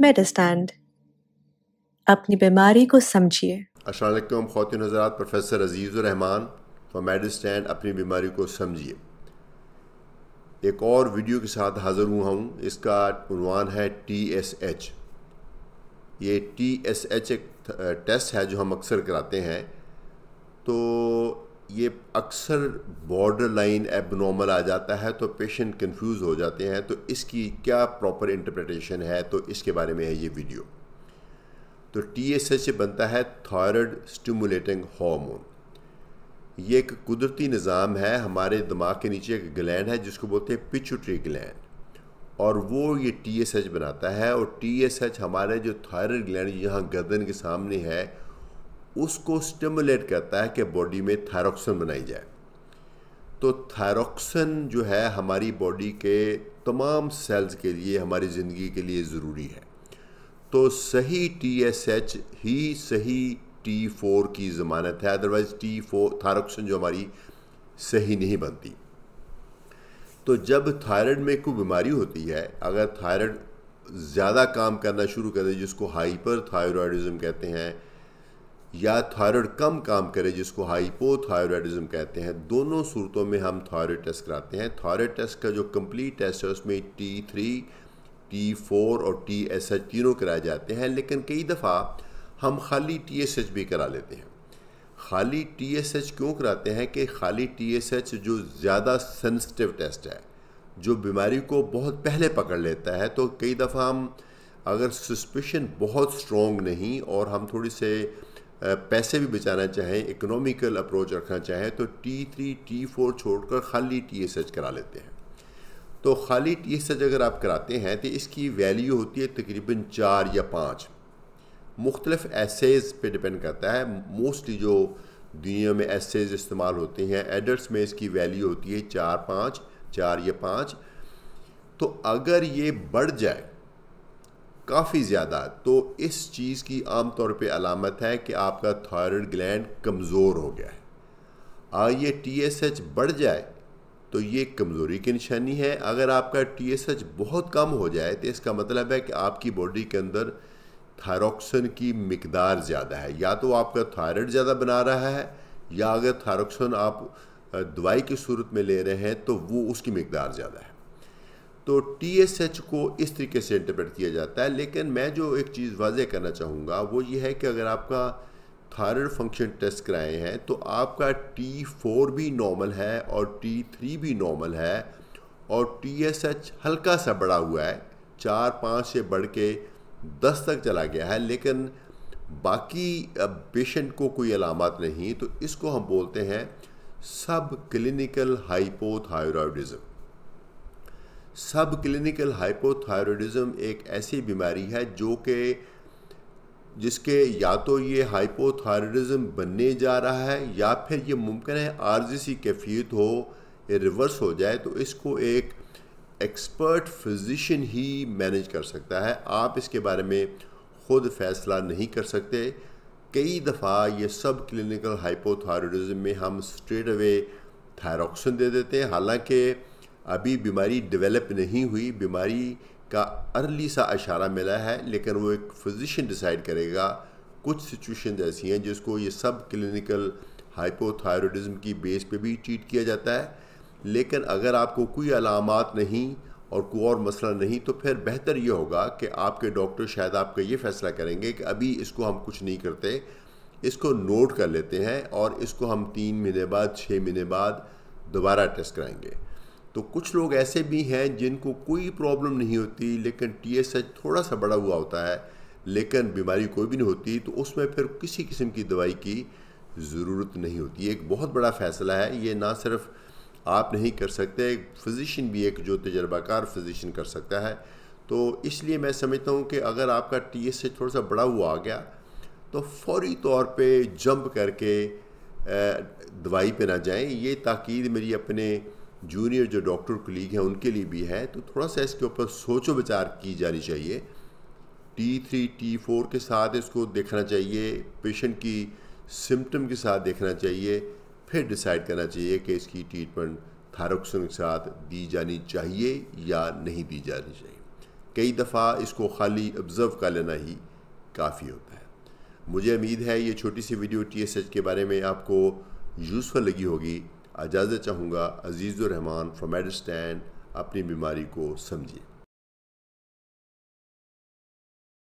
मेडिस्टैंड अपनी बीमारी को समझिए असलम खातिन हजरात प्रोफेसर अजीज़ुररहमान और मेडिस्टैंड अपनी बीमारी को समझिए एक और वीडियो के साथ हाज़िर हुआ हूँ इसका उनवान है टी एस एच ये टी एस एच एक टेस्ट है जो हम अक्सर कराते हैं तो ये अक्सर बॉर्डर लाइन एबनॉर्मल आ जाता है तो पेशेंट कंफ्यूज हो जाते हैं तो इसकी क्या प्रॉपर इंटरप्रटेशन है तो इसके बारे में है ये वीडियो तो टी एस एच बनता है थायरॉयड स्टिमुलेटिंग हार्मोन ये एक कुदरती निज़ाम है हमारे दिमाग के नीचे एक ग्लैंड है जिसको बोलते हैं पिचुट्री ग्लैंड और वो ये टी एस एच बनाता है और टी एस एच हमारे जो थायरॉयड ग्लैंड यहाँ गर्दन के सामने है उसको स्टिमुलेट करता है कि बॉडी में थायरॉक्सन बनाई जाए तो थायरॉक्सन जो है हमारी बॉडी के तमाम सेल्स के लिए हमारी ज़िंदगी के लिए ज़रूरी है तो सही टी एस एच ही सही टी फोर की ज़मानत है अदरवाइज़ टी फोर थायरॉक्सन जो हमारी सही नहीं बनती तो जब थायराइड में कोई बीमारी होती है अगर थायराइड ज़्यादा काम करना शुरू कर दे जिसको हाइपर थायराइडिज़म कहते हैं या थायराइड कम काम करे जिसको हाइपोथायरॉयडिज्म कहते हैं दोनों सूरतों में हम थायराइड टेस्ट कराते हैं थायराइड टेस्ट का जो कंप्लीट टेस्ट है उसमें टी थ्री टी फोर और टी एस एच तीनों कराए जाते हैं लेकिन कई दफ़ा हम खाली टी एस एच भी करा लेते हैं खाली टी एस एच क्यों कराते हैं कि खाली टी एस एच जो ज़्यादा सेंसिटिव टेस्ट है जो बीमारी को बहुत पहले पकड़ लेता है तो कई दफ़ा हम अगर सस्पेशन बहुत स्ट्रॉन्ग नहीं और हम थोड़ी से पैसे भी बचाना चाहें इकोनॉमिकल अप्रोच रखना चाहें तो टी थ्री टी फोर छोड़ कर खाली टी एस एच करा लेते हैं तो खाली टी एस एच अगर आप कराते हैं तो इसकी वैल्यू होती है तकरीबन चार या पाँच मुख्तलफ़ एसेज़ पे डिपेंड करता है मोस्टली जो दुनिया में एसेज इस्तेमाल होते हैं एडल्ट में इसकी वैल्यू होती है चार पाँच चार या पाँच तो अगर ये बढ़ जाए काफ़ी ज़्यादा तो इस चीज़ की आम तौर पे अलामत है कि आपका थायराइड ग्लैंड कमज़ोर हो गया है और हाँ, ये टी एस एच बढ़ जाए तो ये कमज़ोरी की निशानी है अगर आपका टी एस एच बहुत कम हो जाए तो इसका मतलब है कि आपकी बॉडी के अंदर थायरॉक्सन की मकदार ज़्यादा है या तो आपका थायराइड ज़्यादा बना रहा है या अगर थायरॉक्सन आप दवाई की सूरत में ले रहे हैं तो वो उसकी मकदार ज़्यादा है तो टी एस एच को इस तरीके से इंटरप्रेट किया जाता है लेकिन मैं जो एक चीज़ वाजह करना चाहूँगा वो ये है कि अगर आपका थायरॉयड फंक्शन टेस्ट कराए हैं तो आपका टी फोर भी नॉर्मल है और टी थ्री भी नॉर्मल है और टी एस एच हल्का सा बढ़ा हुआ है चार पाँच से बढ़ के दस तक चला गया है लेकिन बाकी पेशेंट को कोई अलामत नहीं तो इसको हम बोलते हैं सब क्लिनिकल हाइपोथायरॉयडिज़म सब क्लिनिकल हाइपोथायरॉयडिज्म एक ऐसी बीमारी है जो कि जिसके या तो ये हाइपोथायरॉयडिज्म बनने जा रहा है या फिर ये मुमकिन है आरजीसी कैफियत हो ये रिवर्स हो जाए तो इसको एक एक्सपर्ट फिजिशियन ही मैनेज कर सकता है आप इसके बारे में खुद फैसला नहीं कर सकते कई दफ़ा ये सब क्लिनिकल हाइपोथायरॉयडिज्म में हम स्ट्रेट अवे थायरॉक्सिन दे देते हैं हालांकि अभी बीमारी डेवलप नहीं हुई बीमारी का अर्ली सा इशारा मिला है लेकिन वो एक फिजिशियन डिसाइड करेगा कुछ सिचुएशन ऐसी हैं जिसको ये सब क्लिनिकल हाइपोथायरॉयडिज्म की बेस पे भी ट्रीट किया जाता है लेकिन अगर आपको कोई अलामत नहीं और कोई और मसला नहीं तो फिर बेहतर ये होगा कि आपके डॉक्टर शायद आपका ये फैसला करेंगे कि अभी इसको हम कुछ नहीं करते इसको नोट कर लेते हैं और इसको हम तीन महीने बाद छः महीने बाद दोबारा टेस्ट कराएंगे तो कुछ लोग ऐसे भी हैं जिनको कोई प्रॉब्लम नहीं होती लेकिन टी एस एच थोड़ा सा बड़ा हुआ होता है लेकिन बीमारी कोई भी नहीं होती तो उसमें फिर किसी किस्म की दवाई की ज़रूरत नहीं होती एक बहुत बड़ा फ़ैसला है ये ना सिर्फ आप नहीं कर सकते एक फिज़िशन भी एक जो तजर्बाकार फिज़िशन कर सकता है तो इसलिए मैं समझता हूँ कि अगर आपका टी एस एच थोड़ा सा बड़ा हुआ आ गया तो फौरी तौर पे जंप करके दवाई पे ना जाएं ये ताकीद मेरी अपने जूनियर जो डॉक्टर कलीग हैं उनके लिए भी है तो थोड़ा सा इसके ऊपर सोचो विचार की जानी चाहिए टी थ्री टी फोर के साथ इसको देखना चाहिए पेशेंट की सिम्टम के साथ देखना चाहिए फिर डिसाइड करना चाहिए कि इसकी ट्रीटमेंट थारोक्सन के साथ दी जानी चाहिए या नहीं दी जानी चाहिए कई दफ़ा इसको खाली ऑब्ज़र्व कर लेना ही काफ़ी होता है मुझे उम्मीद है ये छोटी सी वीडियो टी के बारे में आपको यूज़फुल लगी होगी इजाज़त चाहूँगा अजीज़ुररहमान फ्रॉम एडस्टैंड अपनी बीमारी को समझिए